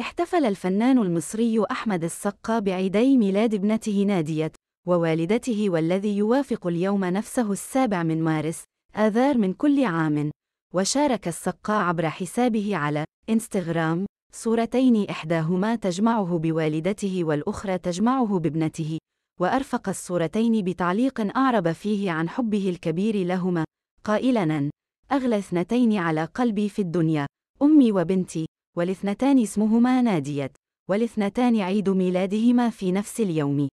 احتفل الفنان المصري أحمد السقا بعيدي ميلاد ابنته نادية ووالدته والذي يوافق اليوم نفسه السابع من مارس آذار من كل عام وشارك السقا عبر حسابه على إنستغرام صورتين إحداهما تجمعه بوالدته والأخرى تجمعه بابنته وأرفق الصورتين بتعليق أعرب فيه عن حبه الكبير لهما قائلاً أغلى اثنتين على قلبي في الدنيا أمي وبنتي والاثنتان اسمهما نادية والاثنتان عيد ميلادهما في نفس اليوم